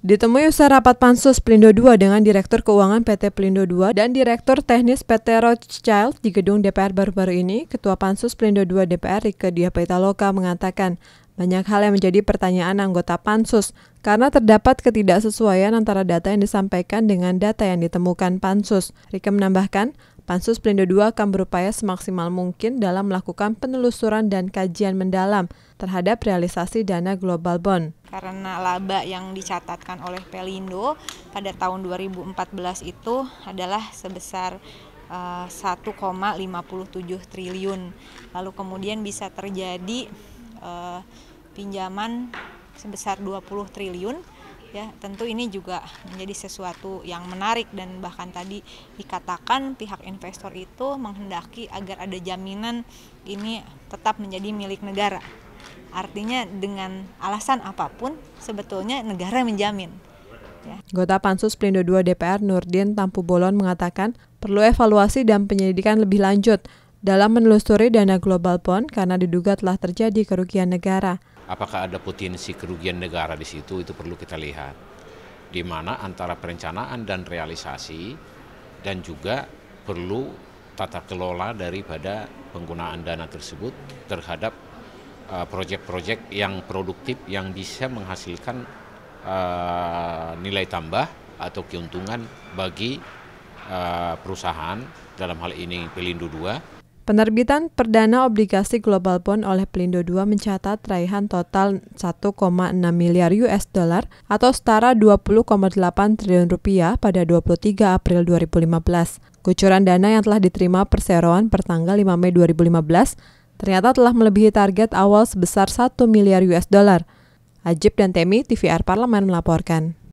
Ditemui usai rapat pansus Pelindo II dengan Direktur Keuangan PT Pelindo II dan Direktur Teknis PT Rothschild di gedung DPR baru-baru ini, Ketua Pansus Pelindo II DPR Rike Diah Pitaloka mengatakan banyak hal yang menjadi pertanyaan anggota pansus karena terdapat ketidaksesuaian antara data yang disampaikan dengan data yang ditemukan pansus. Rike menambahkan, Pansus Pelindo II akan berupaya semaksimal mungkin dalam melakukan penelusuran dan kajian mendalam terhadap realisasi dana Global Bond. Karena laba yang dicatatkan oleh Pelindo pada tahun 2014 itu adalah sebesar 1,57 eh, triliun. Lalu kemudian bisa terjadi uh, pinjaman sebesar 20 triliun ya tentu ini juga menjadi sesuatu yang menarik dan bahkan tadi dikatakan pihak investor itu menghendaki agar ada jaminan ini tetap menjadi milik negara artinya dengan alasan apapun sebetulnya negara menjamin ya. Gota Pansus Pelindo 2 DPR Nurdin Tampu Bolon mengatakan perlu evaluasi dan penyelidikan lebih lanjut dalam menelusuri dana Global Bond karena diduga telah terjadi kerugian negara. Apakah ada potensi kerugian negara di situ itu perlu kita lihat. Di mana antara perencanaan dan realisasi dan juga perlu tata kelola daripada penggunaan dana tersebut terhadap eh, proyek-proyek uh, yang produktif yang bisa menghasilkan uh, nilai tambah atau keuntungan bagi uh, perusahaan dalam hal ini Pelindo 2 Penerbitan perdana obligasi Global Bond oleh Pelindo II mencatat raihan total 1,6 miliar US dollar atau setara 20,8 triliun rupiah pada 23 April 2015. Kucuran dana yang telah diterima perseroan pertanggal 5 Mei 2015 ternyata telah melebihi target awal sebesar 1 miliar US dollar. Ajib dan Temi, TVR Parlemen melaporkan.